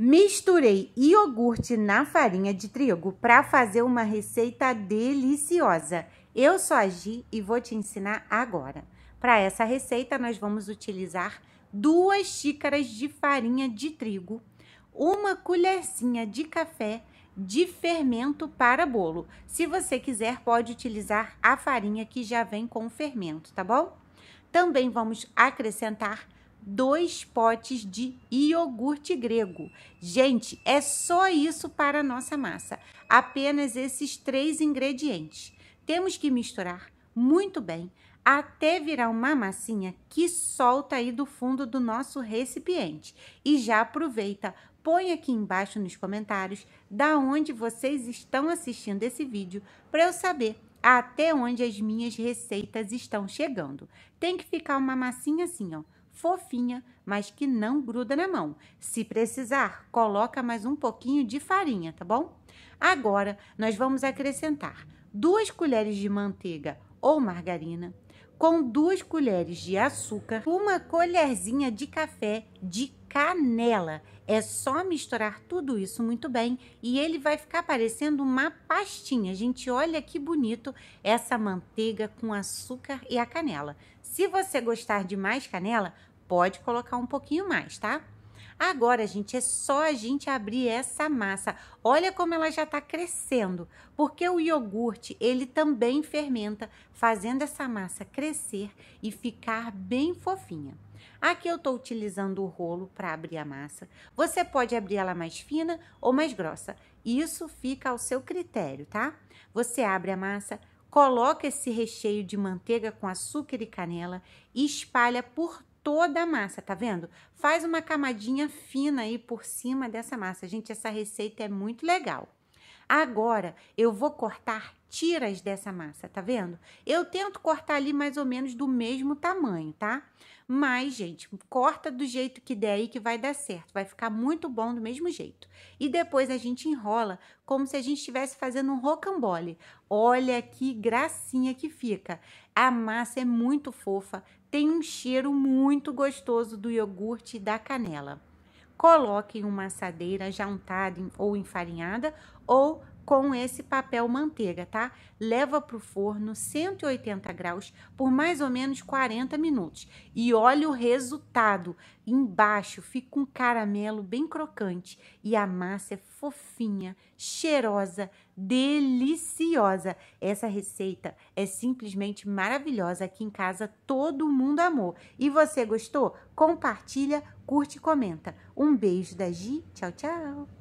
Misturei iogurte na farinha de trigo para fazer uma receita deliciosa. Eu sou a Gi e vou te ensinar agora. Para essa receita, nós vamos utilizar duas xícaras de farinha de trigo, uma colherzinha de café de fermento para bolo. Se você quiser, pode utilizar a farinha que já vem com o fermento, tá bom? Também vamos acrescentar dois potes de iogurte grego. Gente, é só isso para a nossa massa. Apenas esses três ingredientes. Temos que misturar muito bem até virar uma massinha que solta aí do fundo do nosso recipiente. E já aproveita, põe aqui embaixo nos comentários da onde vocês estão assistindo esse vídeo para eu saber até onde as minhas receitas estão chegando. Tem que ficar uma massinha assim, ó fofinha, mas que não gruda na mão. Se precisar, coloca mais um pouquinho de farinha, tá bom? Agora, nós vamos acrescentar duas colheres de manteiga ou margarina, com duas colheres de açúcar, uma colherzinha de café de canela. É só misturar tudo isso muito bem e ele vai ficar parecendo uma pastinha. Gente, olha que bonito essa manteiga com açúcar e a canela. Se você gostar de mais canela, pode colocar um pouquinho mais, tá? Agora, gente, é só a gente abrir essa massa. Olha como ela já está crescendo, porque o iogurte, ele também fermenta, fazendo essa massa crescer e ficar bem fofinha. Aqui eu estou utilizando o rolo para abrir a massa. Você pode abrir ela mais fina ou mais grossa. Isso fica ao seu critério, tá? Você abre a massa, coloca esse recheio de manteiga com açúcar e canela e espalha por toda a massa, tá vendo? Faz uma camadinha fina aí por cima dessa massa. Gente, essa receita é muito legal. Agora eu vou cortar tiras dessa massa, tá vendo? Eu tento cortar ali mais ou menos do mesmo tamanho, tá? Mas, gente, corta do jeito que der aí que vai dar certo, vai ficar muito bom do mesmo jeito. E depois a gente enrola como se a gente estivesse fazendo um rocambole. Olha que gracinha que fica. A massa é muito fofa, tem um cheiro muito gostoso do iogurte e da canela. Coloque em uma assadeira já untada ou enfarinhada ou com esse papel manteiga, tá? Leva para o forno 180 graus por mais ou menos 40 minutos. E olha o resultado. Embaixo fica um caramelo bem crocante e a massa é fofinha, cheirosa, deliciosa. Essa receita é simplesmente maravilhosa. Aqui em casa todo mundo amou. E você gostou? Compartilha, curte e comenta. Um beijo da Gi. Tchau, tchau.